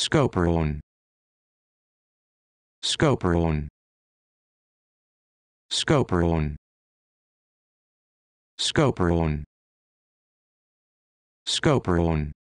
Scoperone. Scoperone. Scoperone. Scoperone. Scoperone.